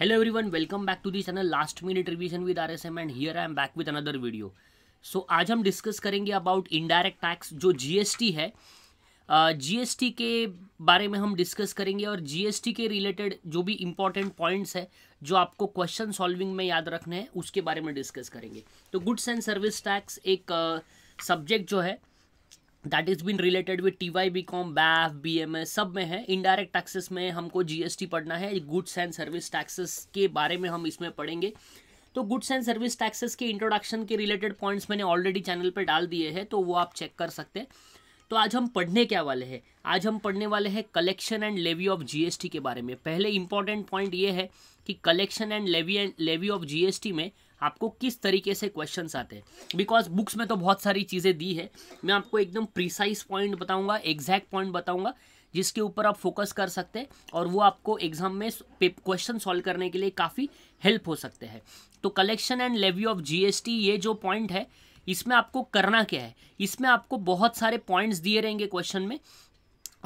hello welcome back to back channel last minute last with R S M and here I am back with another video so आज हम discuss करेंगे about indirect tax जो GST है GST uh, के बारे में हम discuss करेंगे और जीएसटी के रिलेटेड जो भी इम्पॉर्टेंट पॉइंट्स है जो आपको क्वेश्चन सॉल्विंग में याद रखने हैं उसके बारे में डिस्कस करेंगे तो गुड्स एंड सर्विस टैक्स एक सब्जेक्ट uh, जो है that is been related with T Y B com BAF B M S सब में है इनडायरेक्ट टैक्सेस में हमको जी एस टी पढ़ना है गुड्स एंड सर्विस टैक्सेस के बारे में हम इसमें पढ़ेंगे तो गुड्स एंड सर्विस टैक्सेस के इंट्रोडक्शन के रिलेटेड पॉइंट्स मैंने ऑलरेडी चैनल पर डाल दिए हैं तो वो आप चेक कर सकते हैं तो आज हम पढ़ने क्या वाले हैं आज हम पढ़ने वाले हैं collection and levy of G S T के बारे में पहले इंपॉर्टेंट पॉइंट ये है कि collection and levy and levy of G S T में आपको किस तरीके से क्वेश्चन आते हैं बिकॉज बुक्स में तो बहुत सारी चीज़ें दी है मैं आपको एकदम प्रिसाइज पॉइंट बताऊँगा एग्जैक्ट पॉइंट बताऊँगा जिसके ऊपर आप फोकस कर सकते हैं और वो आपको एग्जाम में क्वेश्चन सॉल्व करने के लिए काफ़ी हेल्प हो सकते हैं तो collection and levy of GST ये जो पॉइंट है इसमें आपको करना क्या है इसमें आपको बहुत सारे पॉइंट्स दिए रहेंगे क्वेश्चन में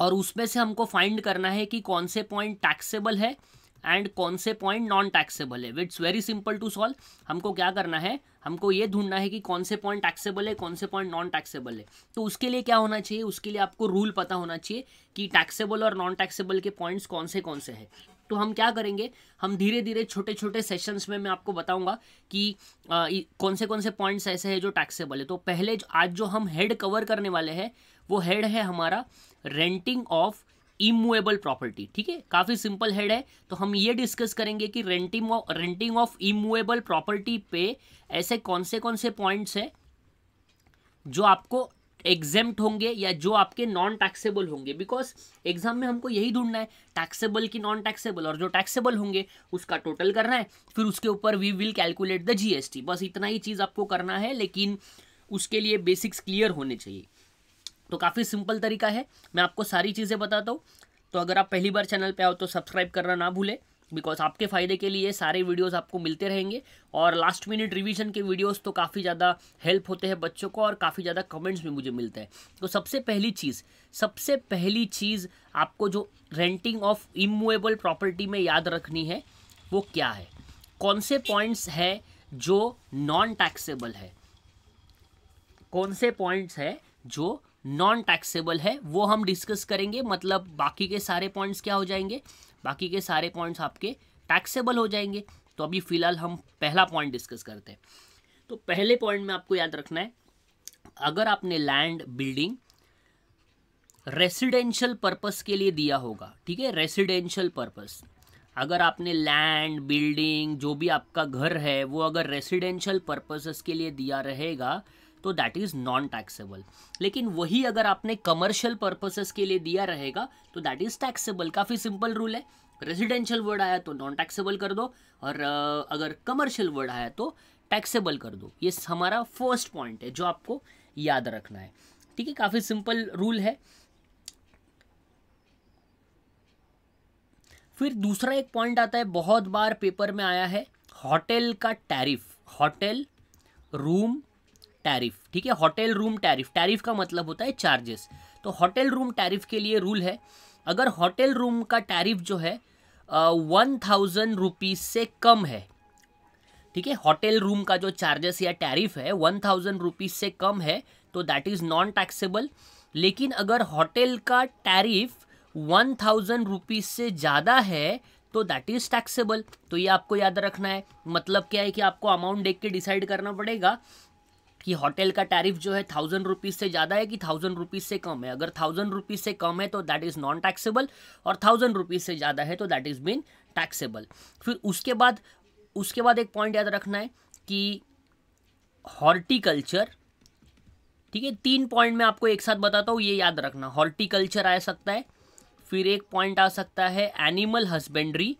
और उसमें से हमको फाइंड करना है कि कौन से पॉइंट टैक्सेबल है एंड कौन से पॉइंट नॉन टैक्सेबल है it's very simple to solve हमको क्या करना है हमको ये ढूंढना है कि कौन से पॉइंट टैक्सेबल है कौन से पॉइंट नॉन टैक्सेबल है तो उसके लिए क्या होना चाहिए उसके लिए आपको रूल पता होना चाहिए कि टैक्सेबल और नॉन टैक्सेबल के पॉइंट्स कौन से कौन से हैं तो हम क्या करेंगे हम धीरे धीरे छोटे छोटे सेशंस में मैं आपको बताऊंगा कि आ, कौन से कौन से पॉइंट्स ऐसे हैं जो टैक्सेबल है तो पहले आज जो हम हेड कवर करने वाले हैं वो हेड है हमारा रेंटिंग ऑफ इमुएबल प्रॉपर्टी ठीक है काफ़ी सिंपल हेड है तो हम ये डिस्कस करेंगे कि renting renting of immovable property पे ऐसे कौन से कौन से पॉइंट्स हैं जो आपको एग्जेम्ट होंगे या जो आपके नॉन टैक्सेबल होंगे बिकॉज एग्जाम में हमको यही ढूंढना है टैक्सेबल की नॉन टैक्सेबल और जो टैक्सेबल होंगे उसका टोटल करना है फिर उसके ऊपर we will calculate the GST बस इतना ही चीज़ आपको करना है लेकिन उसके लिए बेसिक्स क्लियर होने चाहिए तो काफ़ी सिंपल तरीका है मैं आपको सारी चीज़ें बताता हूँ तो अगर आप पहली बार चैनल पे आओ तो सब्सक्राइब करना ना भूलें बिकॉज आपके फ़ायदे के लिए सारे वीडियोस आपको मिलते रहेंगे और लास्ट मिनट रिवीजन के वीडियोस तो काफ़ी ज़्यादा हेल्प होते हैं बच्चों को और काफ़ी ज़्यादा कमेंट्स भी मुझे मिलते हैं तो सबसे पहली चीज़ सबसे पहली चीज़ आपको जो रेंटिंग ऑफ इमूवेबल प्रॉपर्टी में याद रखनी है वो क्या है कौन से पॉइंट्स है जो नॉन टैक्सेबल है कौन से पॉइंट्स है जो नॉन टैक्सेबल है वो हम डिस्कस करेंगे मतलब बाकी के सारे पॉइंट्स क्या हो जाएंगे बाकी के सारे पॉइंट्स आपके टैक्सेबल हो जाएंगे तो अभी फ़िलहाल हम पहला पॉइंट डिस्कस करते हैं तो पहले पॉइंट में आपको याद रखना है अगर आपने लैंड बिल्डिंग रेसिडेंशियल पर्पस के लिए दिया होगा ठीक है रेसिडेंशियल पर्पस अगर आपने लैंड बिल्डिंग जो भी आपका घर है वो अगर रेसिडेंशियल पर्पसेस के लिए दिया रहेगा तो दैट इज़ नॉन टैक्सेबल लेकिन वही अगर आपने कमर्शियल पर्पसेस के लिए दिया रहेगा तो दैट इज़ टैक्सेबल काफ़ी सिंपल रूल है रेजिडेंशियल वर्ड आया तो नॉन टैक्सेबल कर दो और अगर कमर्शियल वर्ड आया तो टैक्सेबल कर दो ये हमारा फर्स्ट पॉइंट है जो आपको याद रखना है ठीक है काफ़ी सिंपल रूल है फिर दूसरा एक पॉइंट आता है बहुत बार पेपर में आया है होटल का टैरिफ होटल रूम टैरिफ ठीक है होटल रूम टैरिफ टैरिफ का मतलब होता है चार्जेस तो होटल रूम टैरिफ के लिए रूल है अगर होटल रूम का टैरिफ जो है वन थाउजेंड रुपीज़ से कम है ठीक है होटल रूम का जो चार्जेस या टैरिफ है वन थाउजेंड रुपीज़ से कम है तो दैट इज़ नॉन टैक्सेबल लेकिन अगर होटल का टैरिफ वन थाउजेंड रुपीज़ से ज़्यादा है तो दैट इज़ टैक्सेबल तो ये आपको याद रखना है मतलब क्या है कि आपको अमाउंट देख के डिसाइड करना पड़ेगा कि होटल का टैरिफ जो है थाउजेंड रुपीज़ से ज़्यादा है कि थाउजेंड रुपीज़ से कम है अगर थाउजेंड रुपीज़ से कम है तो दैट इज़ नॉन टैक्सेबल और थाउजेंड रुपीज़ से ज़्यादा है तो दैट इज़ बीन टैक्सेबल फिर उसके बाद उसके बाद एक पॉइंट याद रखना है कि हॉर्टिकल्चर ठीक है तीन पॉइंट में आपको एक साथ बताता हूँ ये याद रखना हॉर्टिकल्चर आ सकता है फिर एक पॉइंट आ सकता है animal husbandry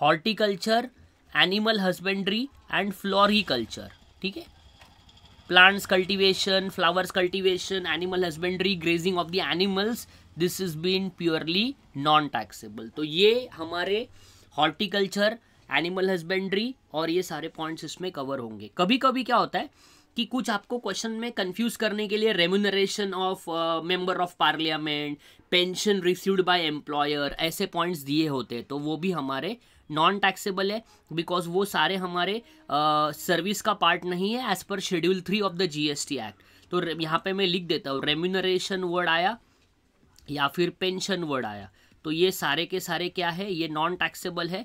horticulture animal husbandry and floriculture ठीक है plants cultivation flowers cultivation animal husbandry grazing of the animals this is been purely non taxable तो ये हमारे हॉर्टिकल्चर एनिमल हस्बेंड्री और ये सारे पॉइंट्स इसमें कवर होंगे कभी कभी क्या होता है कि कुछ आपको क्वेश्चन में कंफ्यूज करने के लिए remuneration of member of parliament pension received by employer ऐसे पॉइंट्स दिए होते हैं तो वो भी हमारे नॉन टैक्सेबल है बिकॉज वो सारे हमारे सर्विस का पार्ट नहीं है as per schedule three of the GST act तो यहाँ पे मैं लिख देता हूँ रेम्यूनरेशन वर्ड आया या फिर पेंशन वर्ड आया तो ये सारे के सारे क्या है ये नॉन टैक्सेबल है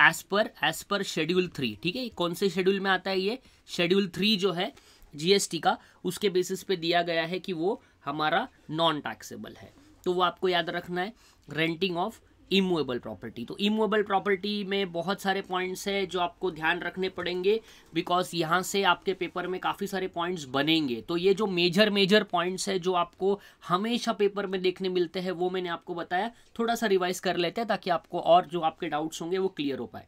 as per as per schedule three ठीक है कौन से शेड्यूल में आता है ये शेड्यूल थ्री जो है जीएसटी का उसके बेसिस पे दिया गया है कि वो हमारा नॉन टैक्सेबल है तो वो आपको याद रखना है रेंटिंग ऑफ इमूवेबल प्रॉपर्टी तो इमूवेबल प्रॉपर्टी में बहुत सारे पॉइंट्स है जो आपको ध्यान रखने पड़ेंगे बिकॉज यहाँ से आपके पेपर में काफ़ी सारे पॉइंट्स बनेंगे तो ये जो मेजर मेजर पॉइंट्स है जो आपको हमेशा पेपर में देखने मिलते हैं वो मैंने आपको बताया थोड़ा सा रिवाइज कर लेते हैं ताकि आपको और जो आपके डाउट्स होंगे वो क्लियर हो पाए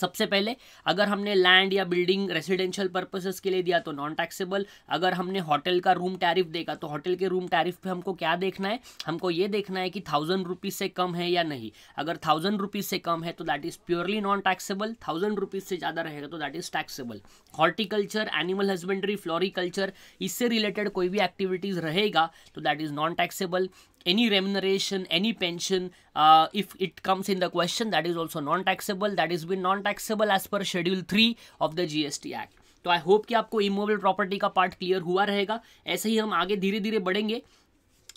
सबसे पहले अगर हमने लैंड या बिल्डिंग रेसिडेंशियल पर्पसेस के लिए दिया तो नॉन टैक्सेबल अगर हमने होटल का रूम टैरिफ देखा तो होटल के रूम टैरिफ पे हमको क्या देखना है हमको ये देखना है कि थाउजेंड रुपीज़ से कम है या नहीं अगर थाउजेंड रुपीज़ से कम है तो that is purely non taxable thousand rupees से ज़्यादा रहेगा तो that is taxable horticulture animal husbandry floriculture इससे रिलेटेड कोई भी एक्टिविटीज़ रहेगा तो that is non taxable any remuneration any pension uh, if it comes in the question that is also non taxable that is been non taxable as per schedule 3 of the gst act तो आई hope कि आपको immovable property का part clear हुआ रहेगा ऐसे ही हम आगे धीरे धीरे बढ़ेंगे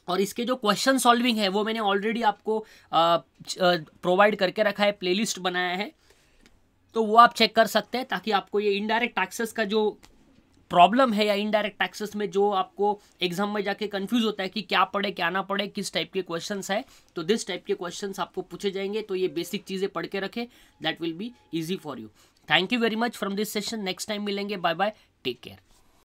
और इसके जो क्वेश्चन सॉल्विंग है वो मैंने ऑलरेडी आपको प्रोवाइड uh, uh, करके रखा है प्लेलिस्ट बनाया है तो वो आप चेक कर सकते हैं ताकि आपको ये इनडायरेक्ट टैक्सेस का जो प्रॉब्लम है या इनडायरेक्ट टैक्सेस में जो आपको एग्जाम में जाके कंफ्यूज होता है कि क्या पढ़े क्या ना पढ़े किस टाइप के क्वेश्चन है तो दिस टाइप के क्वेश्चन आपको पूछे जाएंगे तो ये बेसिक चीज़ें पढ़ के रखें that will be easy for you thank you very much from this session next time मिलेंगे बाय बाय टेक केयर